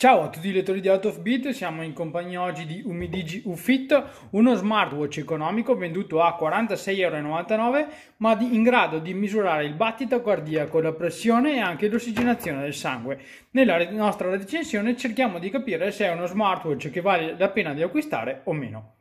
Ciao a tutti i lettori di Out of Beat, siamo in compagnia oggi di Umidigi UFIT, uno smartwatch economico venduto a 46,99€ ma in grado di misurare il battito cardiaco, la pressione e anche l'ossigenazione del sangue. Nella nostra recensione cerchiamo di capire se è uno smartwatch che vale la pena di acquistare o meno.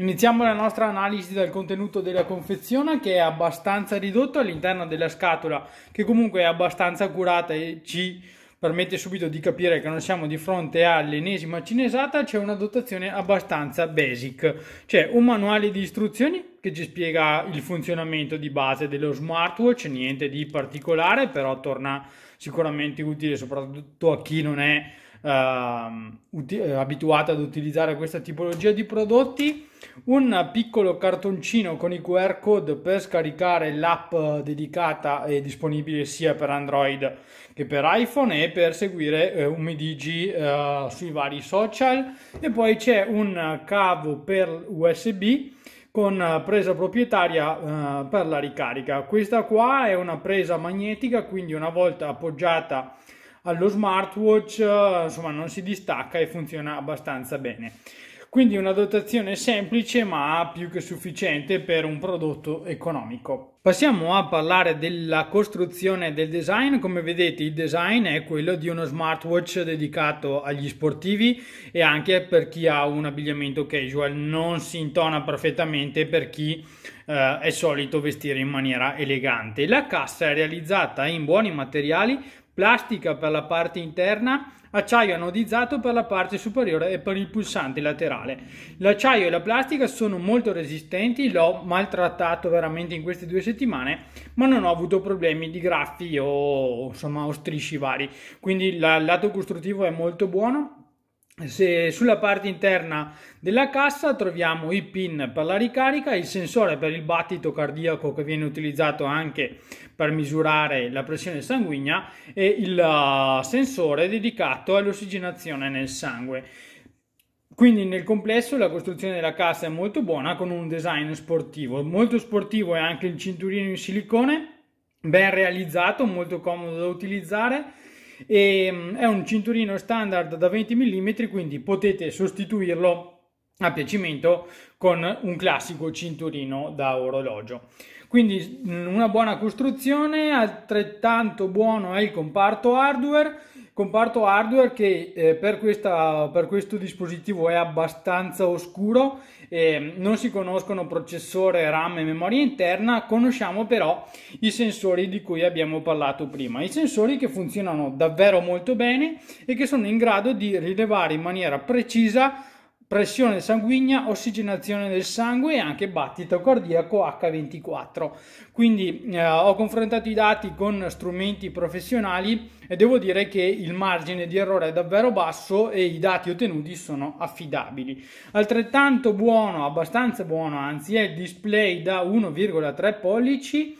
Iniziamo la nostra analisi dal contenuto della confezione che è abbastanza ridotto all'interno della scatola che comunque è abbastanza curata e ci permette subito di capire che non siamo di fronte all'ennesima cinesata, c'è una dotazione abbastanza basic. C'è un manuale di istruzioni che ci spiega il funzionamento di base dello smartwatch, niente di particolare, però torna sicuramente utile soprattutto a chi non è uh, uti- eh, abituate ad utilizzare questa tipologia di prodotti, un piccolo cartoncino con i QR code per scaricare l'app dedicata e disponibile sia per Android che per iPhone e per seguire eh, Umidigi eh, sui vari social e poi c'è un cavo per USB con presa proprietaria eh, per la ricarica. Questa qua è una presa magnetica, quindi una volta appoggiata allo smartwatch, eh, insomma non si distacca e funziona abbastanza bene. Quindi una dotazione semplice ma più che sufficiente per un prodotto economico. Passiamo a parlare della costruzione del design. Come vedete il design è quello di uno smartwatch dedicato agli sportivi e anche per chi ha un abbigliamento casual. Non si intona perfettamente per chi eh, è solito vestire in maniera elegante. La cassa è realizzata in buoni materiali plastica per la parte interna, acciaio anodizzato per la parte superiore e per il pulsante laterale. L'acciaio e la plastica sono molto resistenti, l'ho maltrattato veramente in queste due settimane, ma non ho avuto problemi di graffi o, insomma, o strisci vari. Quindi il lato costruttivo è molto buono se sulla parte interna della cassa troviamo i pin per la ricarica, il sensore per il battito cardiaco che viene utilizzato anche per misurare la pressione sanguigna e il uh, sensore dedicato all'ossigenazione nel sangue. Quindi nel complesso la costruzione della cassa è molto buona con un design sportivo. Molto sportivo è anche il cinturino in silicone, ben realizzato, molto comodo da utilizzare e, mm, è un cinturino standard da 20 mm, quindi potete sostituirlo a piacimento con un classico cinturino da orologio. Quindi mm, una buona costruzione, altrettanto buono è il comparto hardware comparto hardware che eh, per, questa, per, questo dispositivo è abbastanza oscuro, eh, non si conoscono processore, RAM e memoria interna, conosciamo però i sensori di cui abbiamo parlato prima, i sensori che funzionano davvero molto bene e che sono in grado di rilevare in maniera precisa pressione sanguigna, ossigenazione del sangue e anche battito cardiaco H24. Quindi eh, ho confrontato i dati con strumenti professionali e devo dire che il margine di errore è davvero basso e i dati ottenuti sono affidabili. Altrettanto buono, abbastanza buono anzi, è il display da 1,3 pollici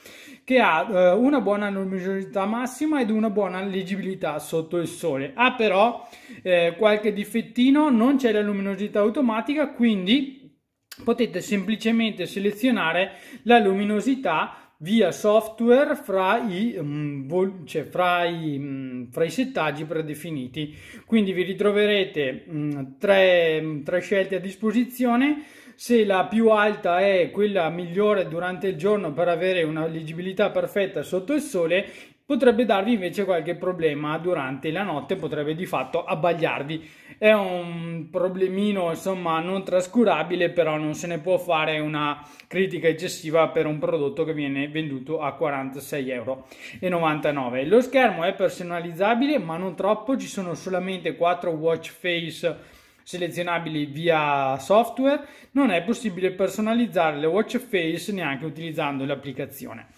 che ha eh, una buona luminosità massima ed una buona leggibilità sotto il sole. Ha però eh, qualche difettino, non c'è la luminosità automatica, quindi potete semplicemente selezionare la luminosità via software fra i, mm, cioè fra i, mm, fra i settaggi predefiniti. Quindi vi ritroverete mm, tre, mm, tre scelte a disposizione se la più alta è quella migliore durante il giorno per avere una leggibilità perfetta sotto il sole, potrebbe darvi invece qualche problema durante la notte, potrebbe di fatto abbagliarvi. È un problemino, insomma, non trascurabile, però non se ne può fare una critica eccessiva per un prodotto che viene venduto a 46,99 euro Lo schermo è personalizzabile, ma non troppo, ci sono solamente 4 watch face selezionabili via software, non è possibile personalizzare le watch face neanche utilizzando l'applicazione.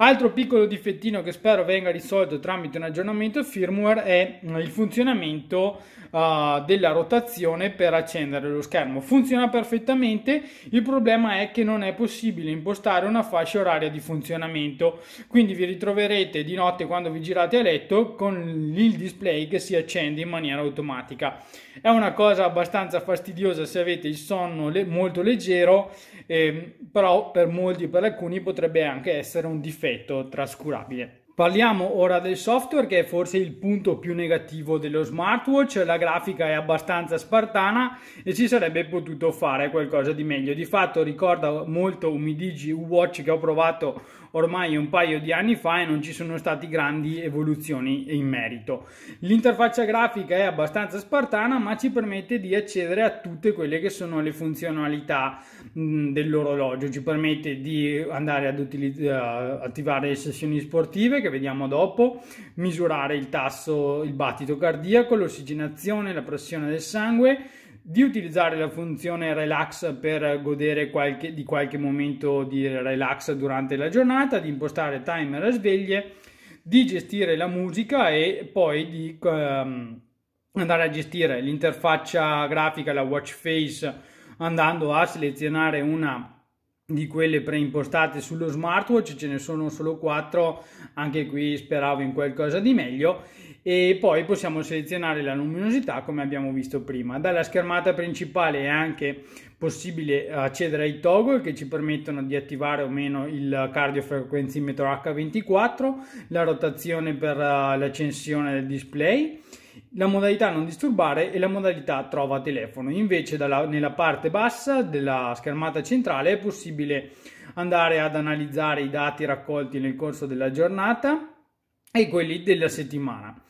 Altro piccolo difettino che spero venga risolto tramite un aggiornamento firmware è eh, il funzionamento uh, della rotazione per accendere lo schermo. Funziona perfettamente, il problema è che non è possibile impostare una fascia oraria di funzionamento, quindi vi ritroverete di notte quando vi girate a letto con il display che si accende in maniera automatica. È una cosa abbastanza fastidiosa se avete il sonno le- molto leggero, ehm, però per molti, per alcuni potrebbe anche essere essere un difetto trascurabile. Parliamo ora del software che è forse il punto più negativo dello smartwatch, la grafica è abbastanza spartana e si sarebbe potuto fare qualcosa di meglio. Di fatto ricorda molto un Midigi Watch che ho provato ormai un paio di anni fa e non ci sono state grandi evoluzioni in merito. L'interfaccia grafica è abbastanza spartana ma ci permette di accedere a tutte quelle che sono le funzionalità mm, dell'orologio, ci permette di andare ad eh, attivare le sessioni sportive che vediamo dopo, misurare il tasso, il battito cardiaco, l'ossigenazione, la pressione del sangue, di utilizzare la funzione relax per godere qualche, di qualche momento di relax durante la giornata, di impostare timer a sveglie, di gestire la musica e poi di um, andare a gestire l'interfaccia grafica, la watch face, andando a selezionare una di quelle preimpostate sullo smartwatch, ce ne sono solo 4, anche qui speravo in qualcosa di meglio e poi possiamo selezionare la luminosità come abbiamo visto prima. Dalla schermata principale è anche possibile accedere ai toggle che ci permettono di attivare o meno il cardiofrequenzimetro H24, la rotazione per eh, l'accensione del display la modalità non disturbare e la modalità trova telefono. Invece dalla, nella parte bassa della schermata centrale è possibile andare ad analizzare i dati raccolti nel corso della giornata e quelli della settimana.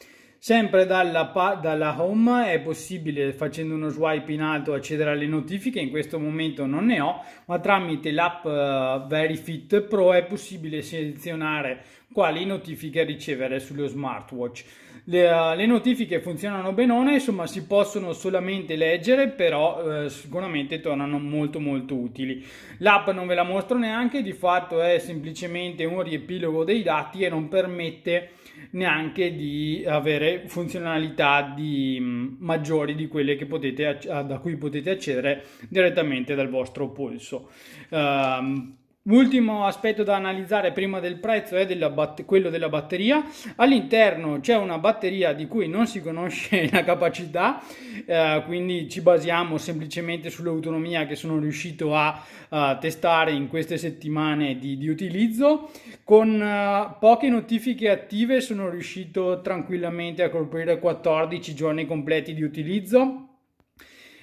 Sempre dalla, dalla, home è possibile facendo uno swipe in alto accedere alle notifiche, in questo momento non ne ho, ma tramite l'app uh, Verifit Pro è possibile selezionare quali notifiche ricevere sullo smartwatch. Le, eh, le notifiche funzionano benone, insomma si possono solamente leggere, però eh, sicuramente tornano molto molto utili. L'app non ve la mostro neanche, di fatto è semplicemente un riepilogo dei dati e non permette neanche di avere funzionalità di, mh, mm, maggiori di quelle che potete, da cui potete accedere direttamente dal vostro polso. Um, L'ultimo aspetto da analizzare prima del prezzo è della bat- quello della batteria. All'interno c'è una batteria di cui non si conosce la capacità, eh, quindi ci basiamo semplicemente sull'autonomia che sono riuscito a, a testare in queste settimane di, di utilizzo. Con eh, poche notifiche attive sono riuscito tranquillamente a coprire 14 giorni completi di utilizzo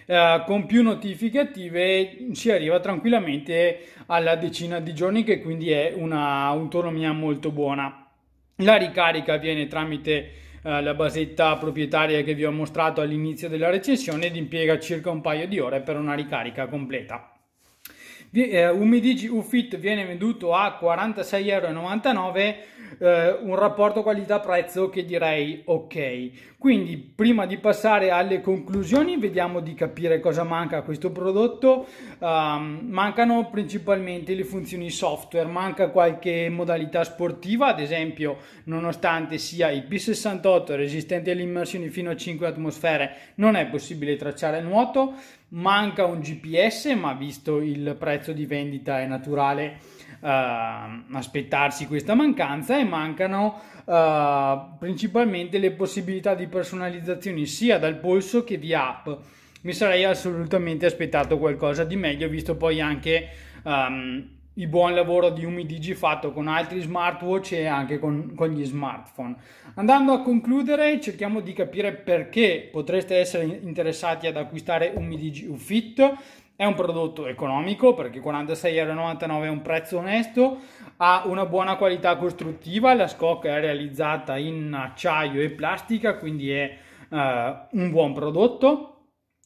eh, con più notifiche attive si arriva tranquillamente alla decina di giorni che quindi è un'autonomia molto buona. La ricarica avviene tramite eh, la basetta proprietaria che vi ho mostrato all'inizio della recensione ed impiega circa un paio di ore per una ricarica completa. Eh, Umidigi UFIT viene venduto a 46,99 euro, eh, un rapporto qualità-prezzo che direi ok. Quindi prima di passare alle conclusioni vediamo di capire cosa manca a questo prodotto. Um, mancano principalmente le funzioni software, manca qualche modalità sportiva, ad esempio nonostante sia IP68 resistente alle immersioni fino a 5 atmosfere non è possibile tracciare il nuoto. Manca un GPS, ma visto il prezzo di vendita è naturale uh, aspettarsi questa mancanza e mancano uh, principalmente le possibilità di personalizzazione sia dal polso che via app. Mi sarei assolutamente aspettato qualcosa di meglio, visto poi anche um, il buon lavoro di Umidigi fatto con altri smartwatch e anche con, con, gli smartphone. Andando a concludere, cerchiamo di capire perché potreste essere interessati ad acquistare Umidigi UFIT. È un prodotto economico perché 46,99€ è un prezzo onesto, ha una buona qualità costruttiva, la scocca è realizzata in acciaio e plastica, quindi è uh, un buon prodotto.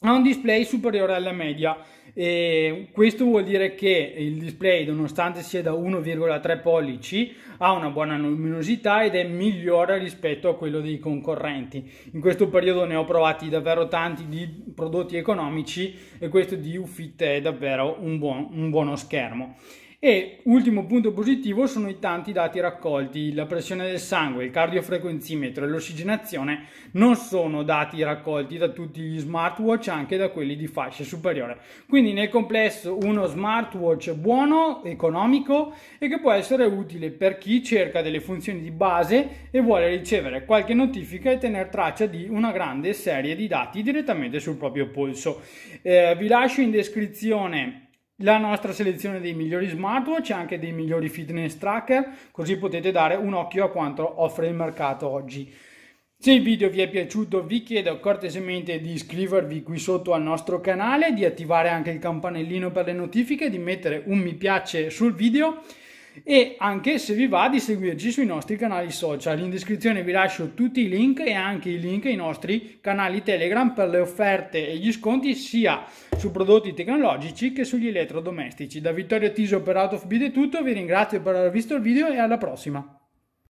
Ha un display superiore alla media e questo vuol dire che il display, nonostante sia da 1,3 pollici, ha una buona luminosità ed è migliore rispetto a quello dei concorrenti. In questo periodo ne ho provati davvero tanti di prodotti economici e questo di UFIT è davvero un, buon, un buono schermo. E ultimo punto positivo sono i tanti dati raccolti, la pressione del sangue, il cardiofrequenzimetro e l'ossigenazione non sono dati raccolti da tutti gli smartwatch, anche da quelli di fascia superiore. Quindi nel complesso uno smartwatch buono, economico e che può essere utile per chi cerca delle funzioni di base e vuole ricevere qualche notifica e tenere traccia di una grande serie di dati direttamente sul proprio polso. Eh, vi lascio in descrizione la nostra selezione dei migliori smartwatch e anche dei migliori fitness tracker, così potete dare un occhio a quanto offre il mercato oggi. Se il video vi è piaciuto vi chiedo cortesemente di iscrivervi qui sotto al nostro canale, di attivare anche il campanellino per le notifiche, di mettere un mi piace sul video e anche se vi va di seguirci sui nostri canali social. In descrizione vi lascio tutti i link e anche i link ai nostri canali Telegram per le offerte e gli sconti sia su prodotti tecnologici che sugli elettrodomestici. Da Vittorio Tiso per Out of Bid è tutto, vi ringrazio per aver visto il video e alla prossima.